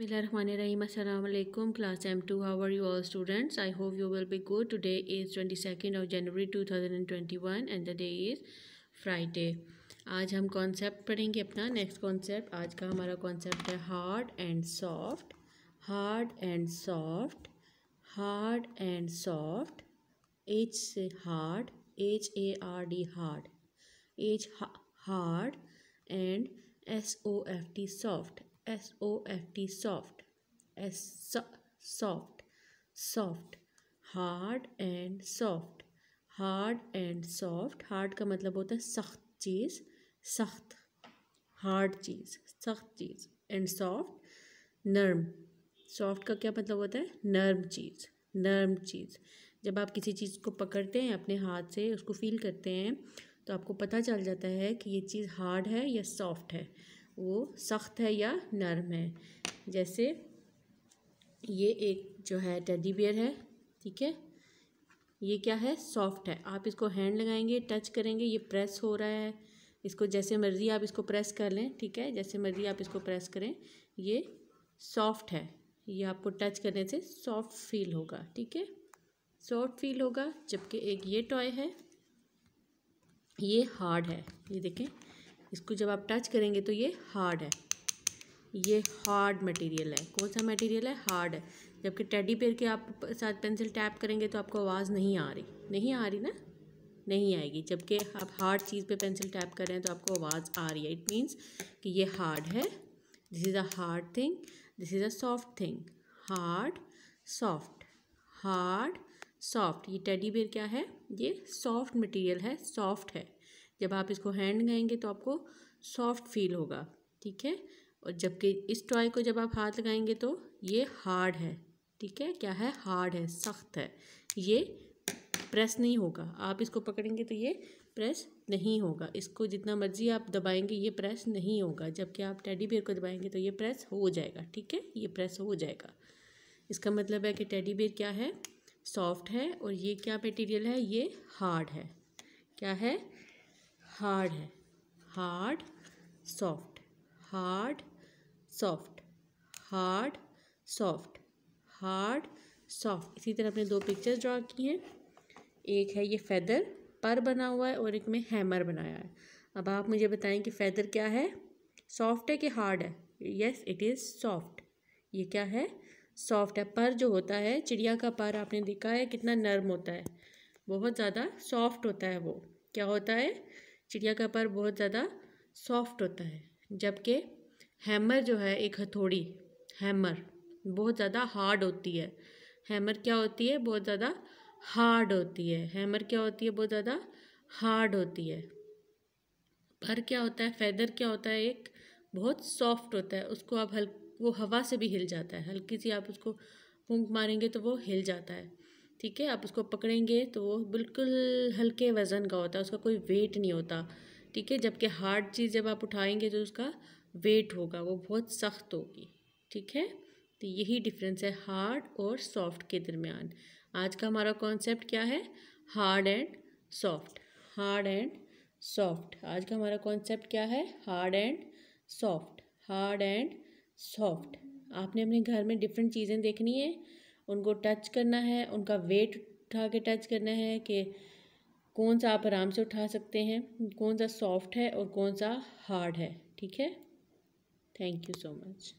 बसमिलीम अल्लाम class M two how are you all students I hope you will be good today is twenty second of January two thousand and twenty one and the day is Friday आज हम concept पढ़ेंगे अपना next concept आज का हमारा concept है hard and soft hard and soft hard and soft H से hard H A R D hard H hard and S O F T soft S O F T soft S soft soft hard and soft hard and soft hard का मतलब होता है सख्त चीज़ सख्त hard चीज़ सख्त चीज़ एंड सॉफ्ट नर्म सॉफ्ट का क्या मतलब होता है नर्म चीज़ नर्म चीज़ जब आप किसी चीज़ को पकड़ते हैं अपने हाथ से उसको फील करते हैं तो आपको पता चल जाता है कि ये चीज़ हार्ड है या सॉफ्ट है वो सख्त है या नरम है जैसे ये एक जो है टेडी बियर है ठीक है ये क्या है सॉफ्ट है आप इसको हैंड लगाएंगे टच करेंगे ये प्रेस हो रहा है इसको जैसे मर्ज़ी आप इसको प्रेस कर लें ठीक है जैसे मर्ज़ी आप इसको प्रेस करें ये सॉफ्ट है ये आपको टच करने से सॉफ्ट फील होगा ठीक है सॉफ्ट फील होगा जबकि एक ये टॉय है ये हार्ड है ये देखें इसको जब आप टच करेंगे तो ये हार्ड है ये हार्ड मटेरियल है कौन सा मटेरियल है हार्ड है जबकि टेडी पेयर के आप साथ पेंसिल टैप करेंगे तो आपको आवाज़ नहीं आ रही नहीं आ रही ना नहीं आएगी जबकि आप हार्ड चीज़ पे पेंसिल टैप कर रहे हैं तो आपको आवाज़ आ रही है इट मीन्स कि ये हार्ड है this is a hard thing this is a soft thing hard soft hard soft ये टेडी बेयर क्या है ये सॉफ्ट मटेरियल है सॉफ्ट है जब आप इसको हैंड लगाएंगे तो आपको सॉफ्ट फील होगा ठीक है और जबकि इस टॉय को जब आप हाथ लगाएंगे तो ये हार्ड है ठीक है क्या है हार्ड है सख्त है ये प्रेस नहीं होगा आप इसको पकड़ेंगे तो ये प्रेस नहीं होगा इसको जितना मर्जी आप दबाएंगे ये प्रेस नहीं होगा जबकि आप टेडी बेयर को दबाएंगे तो ये प्रेस हो जाएगा ठीक है ये प्रेस हो जाएगा इसका मतलब है कि टेडी बेयर क्या है सॉफ्ट है और ये क्या मटेरियल है ये हार्ड है क्या है हार्ड है hard soft hard soft hard soft hard soft इसी तरह अपने दो पिक्चर्स ड्रा की हैं एक है ये फैदर पर बना हुआ है और एक में हैमर बनाया है अब आप मुझे बताएं कि फैदर क्या है सॉफ्ट है कि हार्ड है येस इट इज़ सॉफ्ट ये क्या है सॉफ्ट है पर जो होता है चिड़िया का पर आपने देखा है कितना नर्म होता है बहुत ज़्यादा सॉफ्ट होता है वो क्या होता है चिड़िया का पर बहुत ज़्यादा सॉफ्ट होता है जबकि हैमर जो है एक हथौड़ी हैमर बहुत ज़्यादा हार्ड होती है हैमर क्या होती है बहुत ज़्यादा हार्ड होती है हैमर क्या होती है बहुत ज़्यादा हार्ड होती है पर क्या होता है फैदर क्या होता है एक बहुत सॉफ्ट होता है उसको आप हल वो हवा से भी हिल जाता है हल्की सी आप उसको फूंक मारेंगे तो वो हिल जाता है ठीक है आप उसको पकड़ेंगे तो वो बिल्कुल हल्के वज़न का होता है उसका कोई वेट नहीं होता ठीक है जबकि हार्ड चीज़ जब आप उठाएंगे तो उसका वेट होगा वो बहुत सख्त होगी ठीक है तो यही डिफरेंस है हार्ड और सॉफ्ट के दरमियान आज का हमारा कॉन्सेप्ट क्या है hard and soft hard and soft आज का हमारा कॉन्सेप्ट क्या है hard and soft hard and soft आपने अपने घर में डिफरेंट चीज़ें देखनी है उनको टच करना है उनका वेट उठा के टच करना है कि कौन सा आप आराम से उठा सकते हैं कौन सा सॉफ्ट है और कौन सा हार्ड है ठीक है थैंक यू सो मच